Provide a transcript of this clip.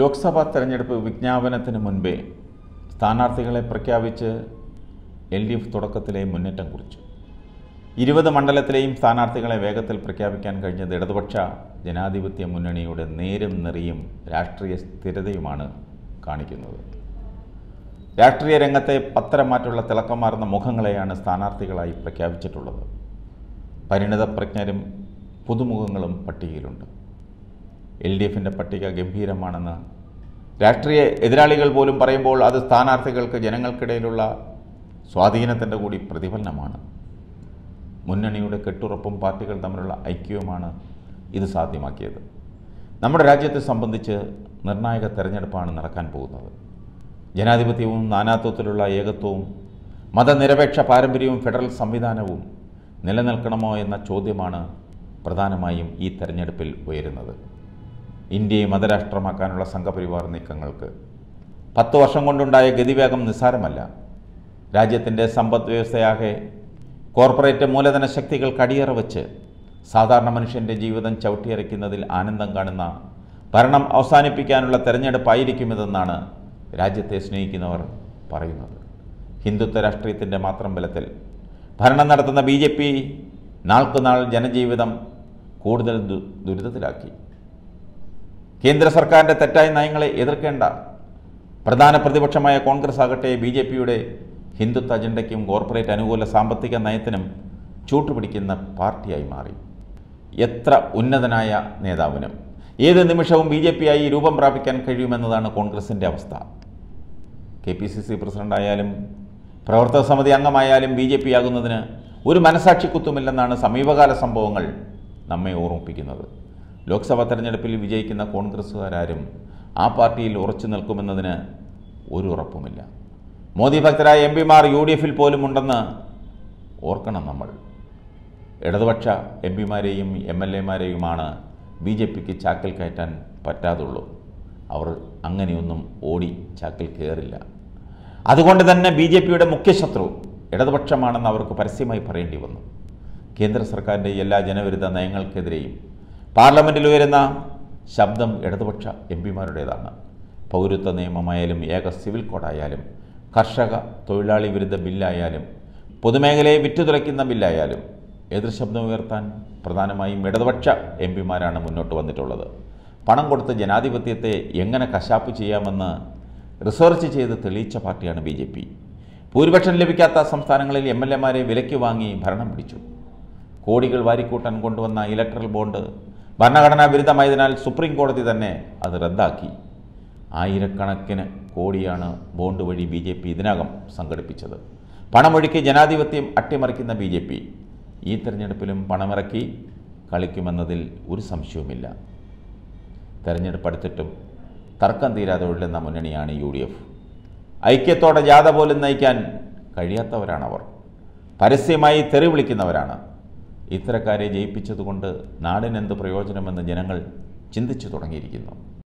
ലോക്സഭാ തെരഞ്ഞെടുപ്പ് വിജ്ഞാപനത്തിന് മുൻപേ സ്ഥാനാർത്ഥികളെ പ്രഖ്യാപിച്ച് എൽ ഡി എഫ് തുടക്കത്തിലെ മുന്നേറ്റം കുറിച്ചു ഇരുപത് മണ്ഡലത്തിലെയും സ്ഥാനാർത്ഥികളെ വേഗത്തിൽ പ്രഖ്യാപിക്കാൻ കഴിഞ്ഞത് ഇടതുപക്ഷ ജനാധിപത്യ മുന്നണിയുടെ നേരും നിറയും രാഷ്ട്രീയ സ്ഥിരതയുമാണ് കാണിക്കുന്നത് രാഷ്ട്രീയ രംഗത്തെ പത്തരമാറ്റുള്ള തിളക്കമാർന്ന മുഖങ്ങളെയാണ് സ്ഥാനാർത്ഥികളായി പ്രഖ്യാപിച്ചിട്ടുള്ളത് പരിണിതപ്രജ്ഞരും പുതുമുഖങ്ങളും പട്ടികയിലുണ്ട് എൽ ഡി എഫിൻ്റെ പട്ടിക ഗംഭീരമാണെന്ന് രാഷ്ട്രീയ എതിരാളികൾ പോലും പറയുമ്പോൾ അത് സ്ഥാനാർത്ഥികൾക്ക് ജനങ്ങൾക്കിടയിലുള്ള സ്വാധീനത്തിൻ്റെ കൂടി പ്രതിഫലനമാണ് മുന്നണിയുടെ കെട്ടുറപ്പും പാർട്ടികൾ തമ്മിലുള്ള ഐക്യവുമാണ് ഇത് സാധ്യമാക്കിയത് നമ്മുടെ രാജ്യത്തെ സംബന്ധിച്ച് നിർണായക തെരഞ്ഞെടുപ്പാണ് നടക്കാൻ പോകുന്നത് ജനാധിപത്യവും നാനാത്വത്തിലുള്ള ഏകത്വവും മതനിരപേക്ഷ പാരമ്പര്യവും ഫെഡറൽ സംവിധാനവും നിലനിൽക്കണമോ എന്ന ചോദ്യമാണ് പ്രധാനമായും ഈ തെരഞ്ഞെടുപ്പിൽ ഉയരുന്നത് ഇന്ത്യയെ മതരാഷ്ട്രമാക്കാനുള്ള സംഘപരിവാർ നീക്കങ്ങൾക്ക് പത്ത് വർഷം കൊണ്ടുണ്ടായ ഗതിവേഗം നിസ്സാരമല്ല രാജ്യത്തിൻ്റെ സമ്പദ് വ്യവസ്ഥയാകെ കോർപ്പറേറ്റ് മൂലധന ശക്തികൾ കടിയേറ വച്ച് സാധാരണ മനുഷ്യൻ്റെ ജീവിതം ചവിട്ടിയരയ്ക്കുന്നതിൽ ആനന്ദം കാണുന്ന ഭരണം അവസാനിപ്പിക്കാനുള്ള തെരഞ്ഞെടുപ്പായിരിക്കുമെന്നാണ് രാജ്യത്തെ സ്നേഹിക്കുന്നവർ പറയുന്നത് ഹിന്ദുത്വ രാഷ്ട്രീയത്തിൻ്റെ മാത്രം ബലത്തിൽ ഭരണം നടത്തുന്ന ബി ജെ പി നാൾക്കുനാൾ ജനജീവിതം കൂടുതൽ ദുരിതത്തിലാക്കി കേന്ദ്ര സർക്കാരിൻ്റെ തെറ്റായ നയങ്ങളെ എതിർക്കേണ്ട പ്രധാന പ്രതിപക്ഷമായ കോൺഗ്രസ് ആകട്ടെ ബി ജെ പിയുടെ ഹിന്ദുത്വ അജണ്ടയ്ക്കും കോർപ്പറേറ്റ് അനുകൂല സാമ്പത്തിക നയത്തിനും ചൂട്ടുപിടിക്കുന്ന പാർട്ടിയായി മാറി എത്ര ഉന്നതനായ നേതാവിനും ഏത് നിമിഷവും ബി ജെ ആയി രൂപം പ്രാപിക്കാൻ കഴിയുമെന്നതാണ് കോൺഗ്രസിൻ്റെ അവസ്ഥ കെ പി സി സി പ്രസിഡൻ്റായാലും പ്രവർത്തക സമിതി അംഗമായാലും ബി ജെ പി ആകുന്നതിന് ഒരു മനസാക്ഷി കുത്തുമില്ലെന്നാണ് സമീപകാല സംഭവങ്ങൾ നമ്മെ ഓർമ്മിപ്പിക്കുന്നത് ലോക്സഭാ തെരഞ്ഞെടുപ്പിൽ വിജയിക്കുന്ന കോൺഗ്രസ്സുകാരും ആ പാർട്ടിയിൽ ഉറച്ചു നിൽക്കുമെന്നതിന് ഒരു ഉറപ്പുമില്ല മോദി ഭക്തരായ എം പിമാർ യു ഡി എഫിൽ പോലും ഉണ്ടെന്ന് ഓർക്കണം നമ്മൾ ഇടതുപക്ഷ എം പിമാരെയും എം എൽ എമാരെയുമാണ് ബി ജെ പിക്ക് ചാക്കിൽ കയറ്റാൻ പറ്റാതുള്ളൂ അവർ അങ്ങനെയൊന്നും ഓടി ചാക്കിൽ കയറില്ല അതുകൊണ്ട് തന്നെ ബി ജെ പിയുടെ മുഖ്യശത്രു ഇടതുപക്ഷമാണെന്ന് അവർക്ക് പരസ്യമായി പറയേണ്ടി വന്നു കേന്ദ്ര സർക്കാരിൻ്റെ എല്ലാ ജനവിരുദ്ധ നയങ്ങൾക്കെതിരെയും പാർലമെൻറ്റിൽ ഉയരുന്ന ശബ്ദം ഇടതുപക്ഷ എം പിമാരുടേതാണ് പൗരത്വ നിയമമായാലും ഏക സിവിൽ കോഡായാലും കർഷക തൊഴിലാളി വിരുദ്ധ ബില്ലായാലും പൊതുമേഖലയെ വിറ്റുതുറയ്ക്കുന്ന ബില്ലായാലും എതിർ ശബ്ദം ഉയർത്താൻ പ്രധാനമായും ഇടതുപക്ഷ എം പിമാരാണ് മുന്നോട്ട് വന്നിട്ടുള്ളത് പണം കൊടുത്ത് ജനാധിപത്യത്തെ എങ്ങനെ കശാപ്പ് ചെയ്യാമെന്ന് റിസർച്ച് ചെയ്ത് തെളിയിച്ച പാർട്ടിയാണ് ബി ജെ പി ഭൂരിപക്ഷം ലഭിക്കാത്ത സംസ്ഥാനങ്ങളിൽ എം എൽ എമാരെ വിലയ്ക്ക് വാങ്ങി ഭരണം പിടിച്ചു കോടികൾ വാരിക്കൂട്ടാൻ കൊണ്ടുവന്ന ഇലക്ട്രൽ ബോണ്ട് ഭരണഘടനാ വിരുദ്ധമായതിനാൽ സുപ്രീം കോടതി തന്നെ അത് റദ്ദാക്കി ആയിരക്കണക്കിന് കോടിയാണ് ബോണ്ട് വഴി ബി ജെ പി ഇതിനകം സംഘടിപ്പിച്ചത് പണമൊഴുക്കി ജനാധിപത്യം അട്ടിമറിക്കുന്ന ബി ജെ പി ഈ തെരഞ്ഞെടുപ്പിലും പണമിറക്കി കളിക്കുമെന്നതിൽ ഒരു സംശയവുമില്ല തെരഞ്ഞെടുപ്പ് അടുത്തിട്ടും തർക്കം തീരാതെ ഉള്ളുന്ന മുന്നണിയാണ് യു ഡി എഫ് ഐക്യത്തോടെ ജാഥ പോലും നയിക്കാൻ കഴിയാത്തവരാണവർ പരസ്യമായി തെറി വിളിക്കുന്നവരാണ് ഇത്തരക്കാരെ ജയിപ്പിച്ചതുകൊണ്ട് നാടിനെന്ത് പ്രയോജനമെന്ന് ജനങ്ങൾ ചിന്തിച്ചു തുടങ്ങിയിരിക്കുന്നു